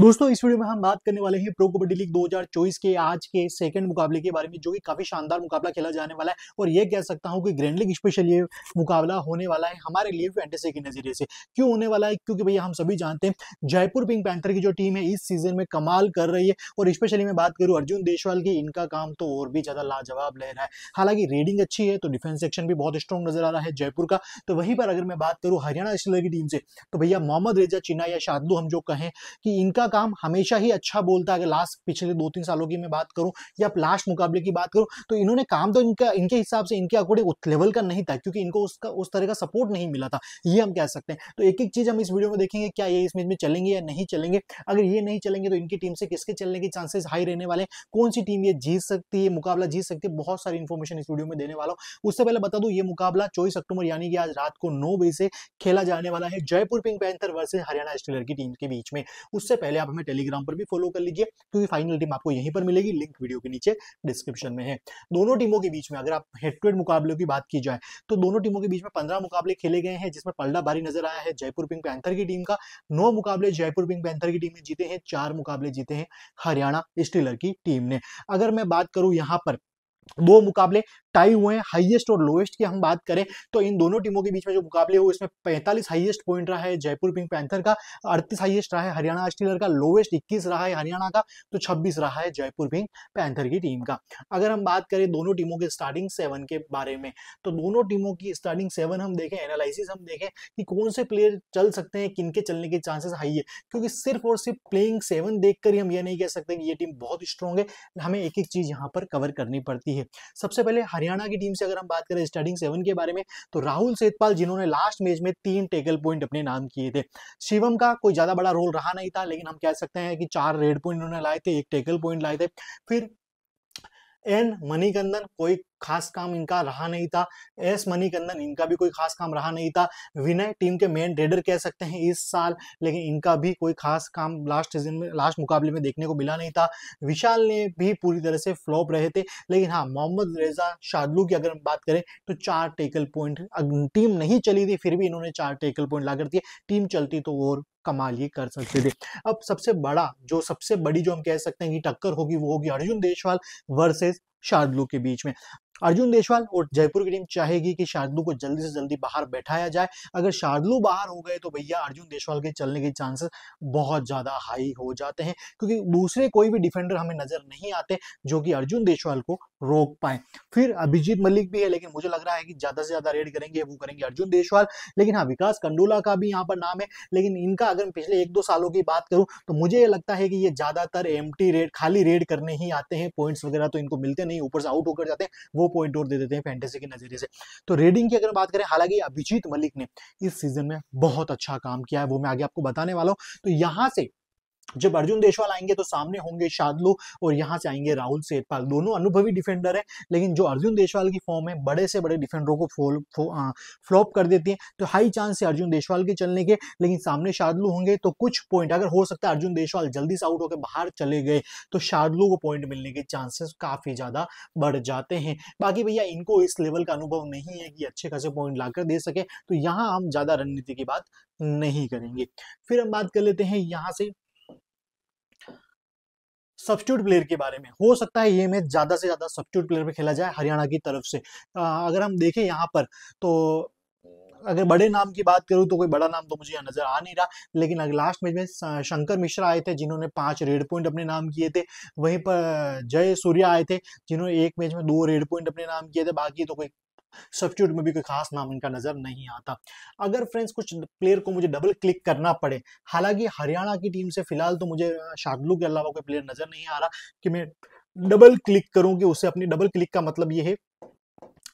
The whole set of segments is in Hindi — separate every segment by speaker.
Speaker 1: दोस्तों इस वीडियो में हम बात करने वाले हैं प्रो कबड्डी लीग 2024 के आज के सेकंड मुकाबले के बारे में जो कि काफी शानदार मुकाबला खेला जाने वाला है और ये कह सकता हूँ कि ग्रैंड लीग स्पेशल ये मुकाबला होने वाला है हमारे लिए फैंटेसी के नजरिए से क्यों होने वाला है क्योंकि भैया हम सभी जानते हैं जयपुर पिंक पैंथर की जो टीम है इस सीजन में कमाल कर रही है और स्पेशली मैं बात करूँ अर्जुन देशवाल की इनका काम तो और भी ज्यादा लाजवाब ले रहा है हालांकि रेडिंग अच्छी है तो डिफेंस सेक्शन भी बहुत स्ट्रॉन्ग नजर आ रहा है जयपुर का तो वहीं पर अगर मैं बात करूँ हरियाणा की टीम से तो भैया मोहम्मद रेजा चिना या शादू हम जो कहें कि इनका का काम हमेशा ही अच्छा बोलता है अगर लास्ट पिछले दो तीन सालों की मैं बात करूं या लास्ट मुकाबले की बात करूं तो इन्होंने काम तो इनका इनके हिसाब से इनके अकॉर्डिंग उस लेवल का नहीं था क्योंकि इनको उसका उस तरह का सपोर्ट नहीं मिला था ये हम कह सकते हैं तो एक एक चीज हम इस वीडियो में देखेंगे क्या ये इस मैच में चलेंगे या नहीं चलेंगे अगर ये नहीं चलेंगे तो इनकी टीम से किसके चलने के चांसेस हाई रहने वाले कौन सी टीम ये जीत सकती है मुकाबला जीत सकती है बहुत सारी इन्फॉर्मेशन इस वीडियो में देने वाला हूँ उससे पहले बता दू ये मुकाबला चौबीस अक्टूबर यानी कि आज रात को नौ बजे से खेला जाने वाला है Jaipur pink panther versus Haryana steeler की टीम के बीच में उससे पहले पहले आप हमें टेलीग्राम पर भी फॉलो कर लीजिए क्योंकि फाइनल टीम आपको यहीं पर मिलेगी लिंक वीडियो के नीचे डिस्क्रिप्शन में है दोनों टीमों के बीच में अगर आप हेड टू हेड मुकाबलों की बात की जाए तो दोनों टीमों के बीच में पंद्रह मुकाबले खेले गए हैं जिसमें पलड़ा भारी नजर आया है जयपुर पिंक पैंथर की टीम का नौ मुकाबले जयपुर पिंक पैंथर की टीम ने जीते हैं चार मुकाबले जीते हैं हरियाणा स्टीलर की टीम ने अगर मैं बात करूं यहां पर दो मुकाबले टाई हुए हैं हाईएस्ट और लोएस्ट की हम बात करें तो इन दोनों टीमों के बीच में जो मुकाबले हुए इसमें 45 हाईएस्ट पॉइंट रहा है जयपुर पिंक पैंथर का 38 हाईएस्ट रहा है हरियाणा स्टीलर का लोएस्ट 21 रहा है हरियाणा का तो 26 रहा है जयपुर पिंक पैंथर की टीम का अगर हम बात करें दोनों टीमों के स्टार्टिंग सेवन के बारे में तो दोनों टीमों की स्टार्टिंग सेवन हम देखें एनालिसिस हम देखें कि कौन से प्लेयर चल सकते हैं किनके चलने के चांसेस हाई है क्योंकि सिर्फ और सिर्फ प्लेइंग सेवन देख ही हम ये नहीं कह सकते कि ये टीम बहुत स्ट्रॉन्ग है हमें एक एक चीज यहाँ पर कवर करनी पड़ती है सबसे पहले हरियाणा की टीम से अगर हम बात करें स्टार्टिंग सेवन के बारे में तो राहुल सेतपाल जिन्होंने लास्ट मैच में तीन टेकल पॉइंट अपने नाम किए थे शिवम का कोई ज्यादा बड़ा रोल रहा नहीं था लेकिन हम कह सकते हैं कि चार रेड पॉइंट उन्होंने लाए थे एक टेकल पॉइंट लाए थे फिर एन मणिकंदन कोई खास काम इनका रहा नहीं था एस मणिकंदन इनका भी कोई खास काम रहा नहीं था विनय टीम के मेन ट्रेडर कह सकते हैं इस साल लेकिन इनका भी कोई खास काम लास्ट सीजन में लास्ट मुकाबले में देखने को मिला नहीं था विशाल ने भी पूरी तरह से फ्लॉप रहे थे लेकिन हाँ मोहम्मद रेजा शादलू की अगर हम बात करें तो चार टेकल पॉइंट टीम नहीं चली थी फिर भी इन्होंने चार टेकल पॉइंट ला कर दिए टीम चलती तो और कमाल ये कर सकते थे अब सबसे बड़ा जो सबसे बड़ी जो हम कह सकते हैं कि टक्कर होगी वो होगी अर्जुन देशवाल वर्सेस शार्दलू के बीच में अर्जुन देशवाल और जयपुर की टीम चाहेगी कि शार्दुल को जल्दी से जल्दी बाहर बैठाया जाए अगर शार्दुल बाहर हो गए तो भैया अर्जुन देशवाल के चलने के चांसेस बहुत ज़्यादा हाई हो जाते हैं क्योंकि दूसरे कोई भी डिफेंडर हमें नज़र नहीं आते जो कि अर्जुन देशवाल को रोक पाए फिर अभिजीत मलिक भी है लेकिन मुझे लग रहा है कि ज़्यादा से ज़्यादा रेड करेंगे वो करेंगे अर्जुन देशवाल लेकिन हाँ विकास कंडोला का भी यहाँ पर नाम है लेकिन इनका अगर पिछले एक दो सालों की बात करूँ तो मुझे लगता है कि ये ज़्यादातर एम रेड खाली रेड करने ही आते हैं पॉइंट्स वगैरह तो इनको मिलते नहीं ऊपर से आउट होकर जाते हैं वो पॉइंट और दे देते हैं फैंटेसी के नजरिए से तो रेडिंग की अगर बात करें हालांकि अभिजीत मलिक ने इस सीजन में बहुत अच्छा काम किया है वो मैं आगे आपको बताने वाला हूँ तो यहाँ से जब अर्जुन देशवाल आएंगे तो सामने होंगे शादलू और यहाँ से आएंगे राहुल सेठपाल दोनों अनुभवी डिफेंडर है लेकिन जो अर्जुन देशवाल की फॉर्म है बड़े से बड़े डिफेंडरों को आ, फ्लॉप कर देती है तो हाई चांस है अर्जुन देशवाल के चलने के लेकिन सामने शादलू होंगे तो कुछ पॉइंट अगर हो सकता है अर्जुन देशवाल जल्दी से आउट होकर बाहर चले गए तो शादलू को पॉइंट मिलने के चांसेस काफ़ी ज़्यादा बढ़ जाते हैं बाकी भैया इनको इस लेवल का अनुभव नहीं है कि अच्छे खासे पॉइंट लाकर दे सके तो यहाँ हम ज़्यादा रणनीति की बात नहीं करेंगे फिर हम बात कर लेते हैं यहाँ से सब्सिट्यूट प्लेयर के बारे में हो सकता है ये मैच ज़्यादा से ज़्यादा सब्सिट्यूट प्लेयर पे खेला जाए हरियाणा की तरफ से अगर हम देखें यहाँ पर तो अगर बड़े नाम की बात करूं तो कोई बड़ा नाम तो मुझे यहाँ नजर आ नहीं रहा लेकिन अगर लास्ट मैच में शंकर मिश्रा आए थे जिन्होंने पांच रेड पॉइंट अपने नाम किए थे वहीं पर जय सूर्या आए थे जिन्होंने एक मैच में दो रेड पॉइंट अपने नाम किए थे बाकी तो कोई सब्सिट्यूट में भी कोई खास नाम इनका नज़र नहीं आता अगर फ्रेंड्स कुछ प्लेयर को मुझे डबल क्लिक करना पड़े हालांकि हरियाणा की टीम से फिलहाल तो मुझे शार्दुल के अलावा कोई प्लेयर नज़र नहीं आ रहा कि मैं डबल क्लिक करूँ कि उसे अपनी डबल क्लिक का मतलब ये है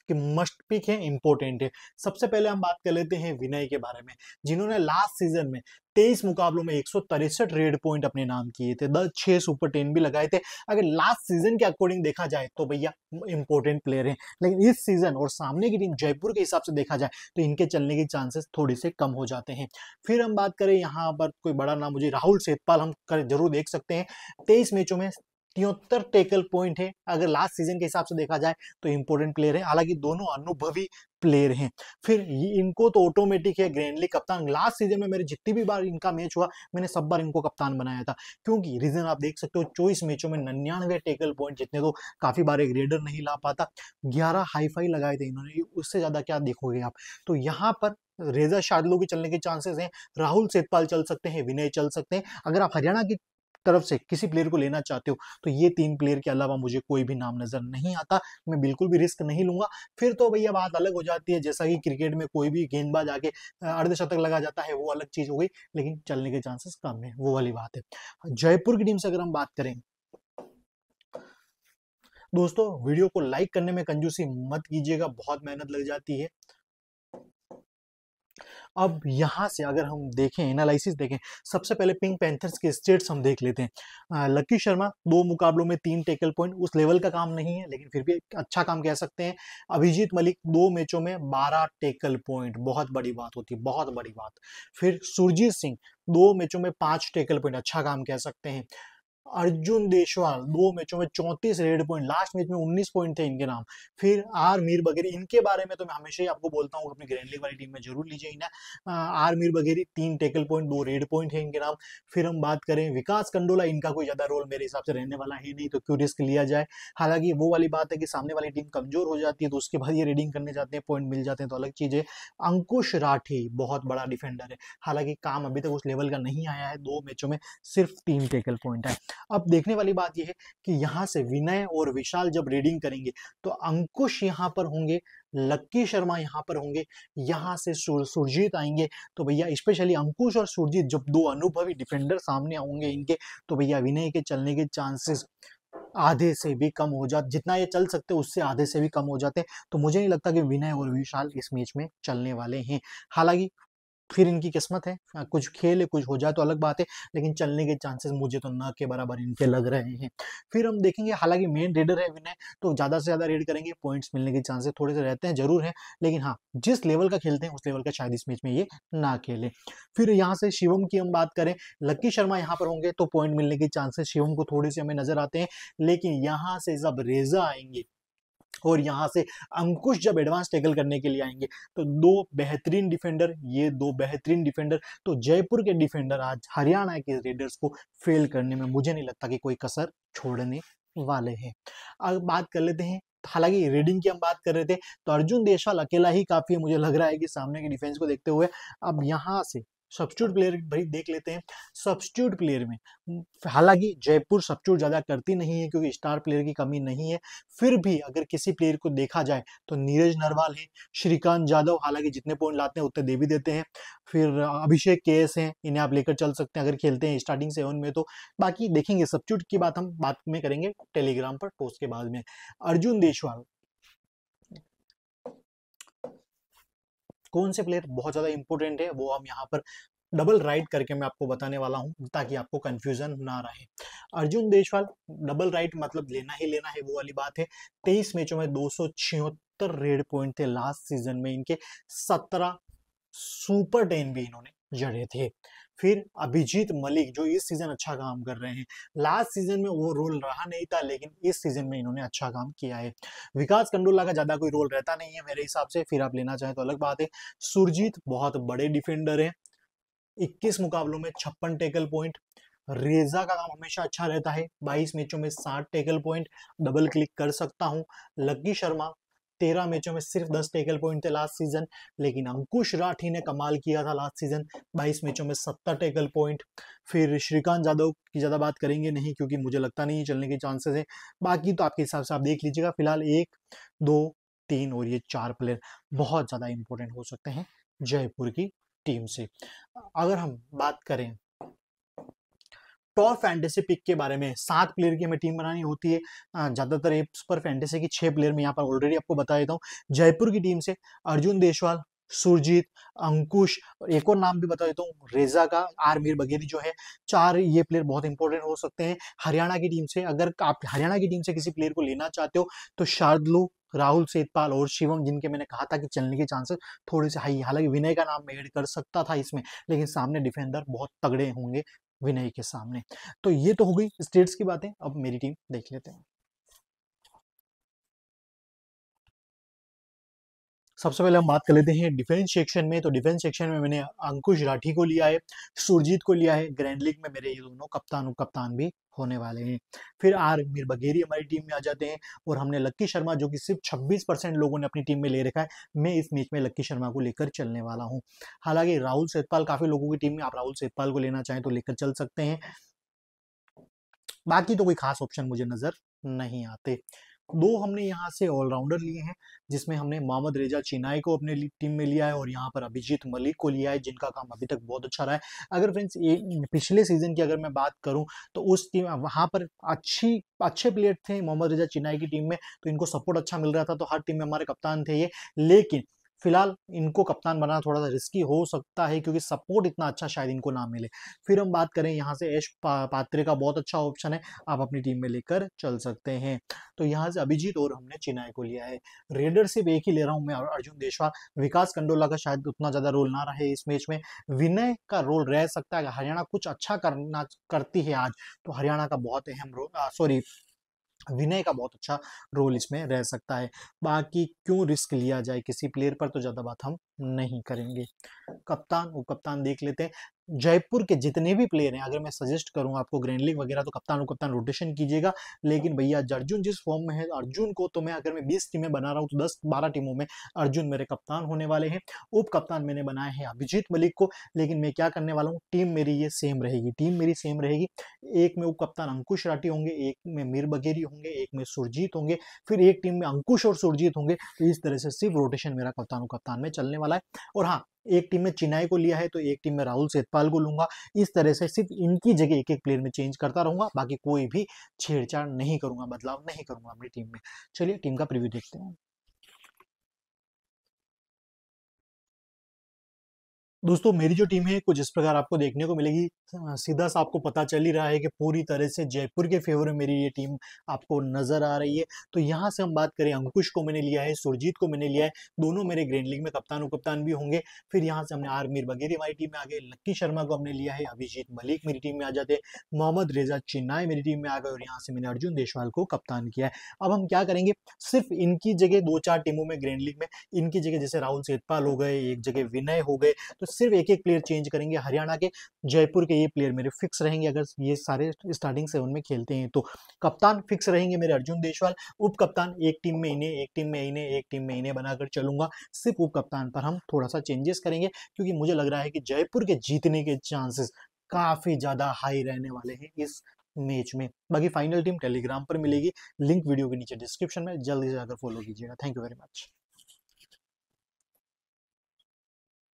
Speaker 1: कि मस्ट पिक है इंपॉर्टेंट है सबसे पहले हम बात कर लेते हैं विनय के बारे में जिन्होंने लास्ट सीजन में तेईस मुकाबलों में एक रेड पॉइंट अपने नाम किए थे दस छः सुपर टेन भी लगाए थे अगर लास्ट सीजन के अकॉर्डिंग देखा जाए तो भैया इंपॉर्टेंट प्लेयर हैं लेकिन इस सीजन और सामने की टीम जयपुर के हिसाब से देखा जाए तो इनके चलने के चांसेस थोड़े से कम हो जाते हैं फिर हम बात करें यहाँ पर कोई बड़ा नाम मुझे राहुल सेतपाल हम कर जरूर देख सकते हैं तेईस मैचों में तिहत्तर टेकल पॉइंट है अगर लास्ट सीजन के हिसाब से देखा जाए तो इंपोर्टेंट प्लेयर है हालांकि दोनों अनुभवी प्लेयर हैं फिर इनको तो ऑटोमेटिक है ग्रैंडली कप्तान लास्ट सीजन में मेरे जितनी भी बार इनका मैच हुआ मैंने सब बार इनको कप्तान बनाया था क्योंकि रीजन आप देख सकते हो चौबीस मैचों में नन्यानवे टेकल पॉइंट जितने तो काफी बार एक रेडर नहीं ला पाता ग्यारह हाईफाई लगाए थे इन्होंने उससे ज्यादा क्या देखोगे आप तो यहाँ पर रेजा शादलो के चलने के चांसेस हैं राहुल सेतपाल चल सकते हैं विनय चल सकते हैं अगर आप हरियाणा की तरफ से किसी प्लेयर को लेना चाहते हो तो ये तीन प्लेयर के अलावा मुझे कोई भी नाम नजर नहीं आता मैं बिल्कुल भी रिस्क नहीं लूंगा फिर तो भैया बात अलग हो जाती है जैसा कि क्रिकेट में कोई भी गेंदबाज आके अर्धशतक लगा जाता है वो अलग चीज हो गई लेकिन चलने के चांसेस कम है वो वाली बात है जयपुर की टीम से अगर हम बात करें दोस्तों वीडियो को लाइक करने में कंजूसी मत कीजिएगा बहुत मेहनत लग जाती है अब यहाँ से अगर हम देखें एनालिसिस देखें सबसे पहले पिंक पैंथर्स के स्टेट्स हम देख लेते हैं लकी शर्मा दो मुकाबलों में तीन टेकल पॉइंट उस लेवल का काम नहीं है लेकिन फिर भी अच्छा काम कह सकते हैं अभिजीत मलिक दो मैचों में बारह टेकल पॉइंट बहुत बड़ी बात होती है बहुत बड़ी बात फिर सुरजीत सिंह दो मैचों में पांच टेकल पॉइंट अच्छा काम कह सकते हैं अर्जुन देशवाल दो मैचों में चौंतीस रेड पॉइंट लास्ट मैच में उन्नीस पॉइंट थे इनके नाम फिर आर मीर बघेरी इनके बारे में तो मैं हमेशा ही आपको बोलता हूँ अपनी ग्रैंड लीग वाली टीम में जरूर लीजिए इन्हें आर मीर बघेरी तीन टेकल पॉइंट दो रेड पॉइंट है इनके नाम फिर हम बात करें विकास कंडोला इनका कोई ज्यादा रोल मेरे हिसाब से रहने वाला ही नहीं तो क्यों रिस्क लिया जाए हालांकि वो वाली बात है कि सामने वाली टीम कमजोर हो जाती है तो उसके बाद ये रीडिंग करने जाते हैं पॉइंट मिल जाते हैं तो अलग चीज है अंकुश राठी बहुत बड़ा डिफेंडर है हालांकि काम अभी तक उस लेवल का नहीं आया है दो मैचों में सिर्फ तीन टेकल पॉइंट है अब देखने वाली बात यह है कि यहां से विनय और विशाल जब रीडिंग करेंगे तो अंकुश यहां पर होंगे लक्की शर्मा यहां पर होंगे यहां से सुर, सुरजीत आएंगे तो भैया स्पेशली अंकुश और सुरजीत जब दो अनुभवी डिफेंडर सामने होंगे इनके तो भैया विनय के चलने के चांसेस आधे से भी कम हो जाते जितना ये चल सकते उससे आधे से भी कम हो जाते तो मुझे नहीं लगता कि विनय और विशाल इस मैच में चलने वाले हैं हालांकि फिर इनकी किस्मत है हाँ, कुछ खेल कुछ हो जाए तो अलग बात है लेकिन चलने के चांसेस मुझे तो न के बराबर इनके लग रहे हैं फिर हम देखेंगे हालांकि मेन रेडर है विनय तो ज़्यादा से ज़्यादा रेड करेंगे पॉइंट्स मिलने के चांसेस थोड़े से रहते हैं जरूर है लेकिन हाँ जिस लेवल का खेलते हैं उस लेवल का शायद इस मैच में ये ना खेले फिर यहाँ से शिवम की हम बात करें लक्की शर्मा यहाँ पर होंगे तो पॉइंट मिलने के चांसेस शिवम को थोड़े से हमें नजर आते हैं लेकिन यहाँ से जब रेजा आएंगे और यहाँ से अंकुश जब एडवांस टैकल करने के लिए आएंगे तो दो बेहतरीन डिफेंडर ये दो बेहतरीन डिफेंडर तो जयपुर के डिफेंडर आज हरियाणा के रेडर्स को फेल करने में मुझे नहीं लगता कि कोई कसर छोड़ने वाले हैं अब बात कर लेते हैं हालांकि रीडिंग की हम बात कर रहे थे तो अर्जुन देशवाल अकेला ही काफी मुझे लग रहा है कि सामने के डिफेंस को देखते हुए अब यहाँ से सब्सिट्यूट प्लेयर भाई देख लेते हैं सब्सिट्यूट प्लेयर में हालांकि जयपुर सब्सिट्यूट ज़्यादा करती नहीं है क्योंकि स्टार प्लेयर की कमी नहीं है फिर भी अगर किसी प्लेयर को देखा जाए तो नीरज नरवाल है श्रीकांत यादव हालांकि जितने पॉइंट लाते हैं उतने दे भी देते हैं फिर अभिषेक के एस हैं इन्हें आप लेकर चल सकते हैं अगर खेलते हैं स्टार्टिंग सेवन में तो बाकी देखेंगे सब्सिट्यूट की बात हम बात में करेंगे टेलीग्राम पर पोस्ट के बाद में अर्जुन देशवाल कौन से प्लेयर बहुत ज़्यादा इंपॉर्टेंट है वो हम यहाँ पर डबल राइट करके मैं आपको बताने वाला हूँ ताकि आपको कंफ्यूजन ना रहे अर्जुन देशवाल डबल राइट मतलब लेना ही लेना है वो वाली बात है तेईस मैचों में दो रेड पॉइंट थे लास्ट सीजन में इनके सत्रह सुपर टेन भी इन्होंने जड़े थे फिर अभिजीत मलिक जो इस सीजन अच्छा काम कर रहे हैं लास्ट सीजन में वो रोल रहा नहीं था लेकिन इस सीजन में इन्होंने अच्छा काम किया है विकास कंडोला का ज्यादा कोई रोल रहता नहीं है मेरे हिसाब से फिर आप लेना चाहें तो अलग बात है सुरजीत बहुत बड़े डिफेंडर है इक्कीस मुकाबलों में छप्पन टेकल पॉइंट रेजा का काम हमेशा अच्छा रहता है 22 मैचों में 60 टेकल पॉइंट डबल क्लिक कर सकता हूं लक्की शर्मा तेरह मैचों में सिर्फ दस टेकल पॉइंट थे लास्ट सीजन लेकिन अंकुश राठी ने कमाल किया था लास्ट सीजन बाईस मैचों में सत्तर टेकल पॉइंट फिर श्रीकांत यादव की ज़्यादा बात करेंगे नहीं क्योंकि मुझे लगता नहीं चलने के चांसेस है बाकी तो आपके हिसाब से आप देख लीजिएगा फिलहाल एक दो तीन और ये चार प्लेयर बहुत ज़्यादा इंपॉर्टेंट हो सकते हैं जयपुर की टीम से अगर हम बात करें टॉप फैंटेसी पिक के बारे में सात प्लेयर की हमें टीम बनानी होती है ज़्यादातर एप्स पर फैंटेसी की छः प्लेयर में यहाँ पर ऑलरेडी आपको बता देता हूँ जयपुर की टीम से अर्जुन देशवाल सुरजीत अंकुश एक और नाम भी बता देता हूँ रेजा का आरमीर बघेरी जो है चार ये प्लेयर बहुत इंपॉर्टेंट हो सकते हैं हरियाणा की टीम से अगर आप हरियाणा की टीम से किसी प्लेयर को लेना चाहते हो तो शार्दलू राहुल सेतपाल और शिवम जिनके मैंने कहा था कि चलने के चांसेस थोड़े से हाई हालांकि विनय का नाम मैं ऐड कर सकता था इसमें लेकिन सामने डिफेंडर बहुत तगड़े होंगे विनय के सामने तो ये तो हो गई स्टेट्स की बातें अब मेरी टीम देख लेते हैं सबसे पहले हम बात कर लेते हैं डिफेंस सेक्शन में तो डिफेंस सेक्शन में मैंने अंकुश राठी को लिया है सुरजीत को लिया है ग्रैंड लीग में मेरे ये दोनों कप्तान कप्तान भी होने वाले हैं फिर आर मीर बघेरी हमारी टीम में आ जाते हैं और हमने लक्की शर्मा जो कि सिर्फ 26 परसेंट लोगों ने अपनी टीम में ले रखा है मैं इस मैच में लक्की शर्मा को लेकर चलने वाला हूँ हालांकि राहुल सेतपाल काफ़ी लोगों की टीम में आप राहुल सेतपाल को लेना चाहें तो लेकर चल सकते हैं बाकी तो कोई खास ऑप्शन मुझे नज़र नहीं आते दो हमने यहाँ से ऑलराउंडर लिए हैं जिसमें हमने मोहम्मद रेजा चिनाई को अपने टीम में लिया है और यहाँ पर अभिजीत मलिक को लिया है जिनका काम अभी तक बहुत अच्छा रहा है अगर फ्रेंड्स ये पिछले सीजन की अगर मैं बात करूँ तो उस टीम वहाँ पर अच्छी अच्छे प्लेयर थे मोहम्मद रेजा चिनाई की टीम में तो इनको सपोर्ट अच्छा मिल रहा था तो हर टीम में हमारे कप्तान थे ये लेकिन फिलहाल इनको कप्तान बनाना थोड़ा सा रिस्की हो सकता है क्योंकि सपोर्ट इतना अच्छा शायद इनको ना मिले फिर हम बात करें यहाँ से ऐश पा, पात्रे का बहुत अच्छा ऑप्शन है आप अपनी टीम में लेकर चल सकते हैं तो यहाँ से अभिजीत और हमने चिनाय को लिया है रेडर सिर्फ एक ही ले रहा हूँ मैं अर्जुन देशवाल विकास कंडोला का शायद उतना ज़्यादा रोल ना रहे इस मैच में विनय का रोल रह सकता है हरियाणा कुछ अच्छा करना करती है आज तो हरियाणा का बहुत अहम रोल सॉरी विनय का बहुत अच्छा रोल इसमें रह सकता है बाकी क्यों रिस्क लिया जाए किसी प्लेयर पर तो ज़्यादा बात हम नहीं करेंगे कप्तान वो कप्तान देख लेते हैं जयपुर के जितने भी प्लेयर हैं अगर मैं सजेस्ट करूं आपको ग्रैंड लीग वगैरह तो कप्तान कप्तान रोटेशन कीजिएगा लेकिन भैया अर्जुन जिस फॉर्म में है अर्जुन को तो मैं अगर मैं 20 टीमें बना रहा हूं तो 10-12 टीमों में अर्जुन मेरे कप्तान होने वाले हैं उप कप्तान मैंने बनाए हैं अभिजीत मलिक को लेकिन मैं क्या करने वाला हूँ टीम मेरी ये सेम रहेगी टीम मेरी सेम रहेगी एक में उप कप्तान अंकुश राठी होंगे एक में मीर बघेरी होंगे एक में सुरजीत होंगे फिर एक टीम में अंकुश और सुरजीत होंगे तो इस तरह से सिर्फ रोटेशन मेरा कप्तान कप्तान में चलने वाला है और हाँ एक टीम में चिनाई को लिया है तो एक टीम में राहुल सेतपाल को लूंगा इस तरह से सिर्फ इनकी जगह एक एक प्लेयर में चेंज करता रहूंगा बाकी कोई भी छेड़छाड़ नहीं करूंगा बदलाव नहीं करूंगा अपनी टीम में चलिए टीम का प्रिव्यू देखते हैं दोस्तों मेरी जो टीम है कुछ इस प्रकार आपको देखने को मिलेगी सीधा सा आपको पता चल ही रहा है कि पूरी तरह से जयपुर के फेवर में मेरी ये टीम आपको नजर आ रही है तो यहाँ से हम बात करें अंकुश को मैंने लिया है सुरजीत को मैंने लिया है दोनों मेरे ग्रैंड लीग में कप्तान उपकप्तान भी होंगे फिर यहाँ से हमने आरमीर बघेरी हमारी टीम में आ गए लक्की शर्मा को हमने लिया है अभिजीत मलिक मेरी टीम में आ जाते मोहम्मद रेजा चिन्नाई मेरी टीम में आ गए और यहाँ से मैंने अर्जुन देशवाल को कप्तान किया है अब हम क्या करेंगे सिर्फ इनकी जगह दो चार टीमों में ग्रैंड लीग में इनकी जगह जैसे राहुल सेतपाल हो गए एक जगह विनय हो गए तो सिर्फ एक एक प्लेयर चेंज करेंगे हरियाणा के जयपुर के ये प्लेयर मेरे फिक्स रहेंगे अगर ये सारे स्टार्टिंग सेवन में खेलते हैं तो कप्तान फिक्स रहेंगे मेरे अर्जुन देशवाल उप कप्तान एक टीम में इन्हें एक टीम में इन्हें एक टीम में इन्हें बनाकर चलूंगा सिर्फ उप कप्तान पर हम थोड़ा सा चेंजेस करेंगे क्योंकि मुझे लग रहा है कि जयपुर के जीतने के चांसेस काफ़ी ज़्यादा हाई रहने वाले हैं इस मैच में बाकी फाइनल टीम टेलीग्राम पर मिलेगी लिंक वीडियो के नीचे डिस्क्रिप्शन में जल्दी से जाकर फॉलो कीजिएगा थैंक यू वेरी मच